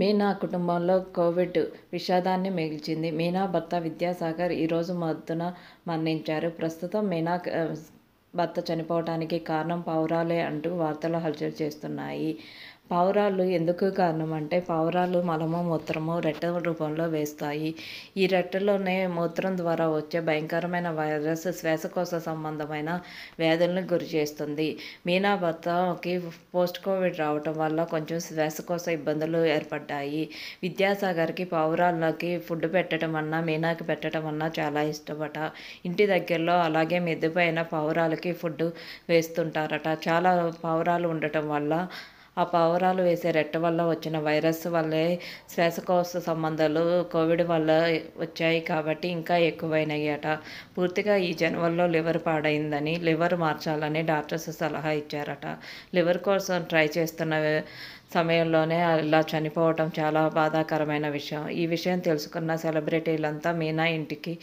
మీనా కుటుంబంలో కోవిడ్ విషాదాన్ని మిగిల్చింది మీనా భర్త విద్యాసాగర్ ఈరోజు మద్దున మరణించారు ప్రస్తుతం మీనా భర్త చనిపోవడానికి కారణం పౌరాలే అంటూ వార్తలు హల్చల్ చేస్తున్నాయి పావురాలు ఎందుకు కారణం అంటే పావురాలు మలము మూత్రము రెట్ట రూపంలో వేస్తాయి ఈ రెట్టలోనే మూత్రం ద్వారా వచ్చే భయంకరమైన వైరస్ శ్వాసకోశ సంబంధమైన వ్యాధులను గురి చేస్తుంది మీనా భర్తకి పోస్ట్ కోవిడ్ రావటం వల్ల కొంచెం శ్వాసకోశ ఇబ్బందులు ఏర్పడ్డాయి విద్యాసాగర్కి పావురాలకి ఫుడ్ పెట్టడం అన్నా మీనాకి పెట్టడం అన్నా చాలా ఇష్టపట ఇంటి దగ్గరలో అలాగే మెద్దుపైన పావురాలకి ఫుడ్ వేస్తుంటారట చాలా పావురాలు ఉండటం వల్ల ఆ పావురాలు వేసే రెట్ట వల్ల వచ్చిన వైరస్ వల్లే శ్వాసకోశ సంబంధాలు కోవిడ్ వల్ల వచ్చాయి కాబట్టి ఇంకా ఎక్కువైనాయట పూర్తిగా ఈ జనవరిలో లివర్ పాడైందని లివర్ మార్చాలని డాక్టర్స్ సలహా ఇచ్చారట లివర్ కోసం ట్రై చేస్తున్న సమయంలోనే ఇలా చనిపోవటం చాలా బాధాకరమైన విషయం ఈ విషయం తెలుసుకున్న సెలబ్రిటీలంతా మీనా ఇంటికి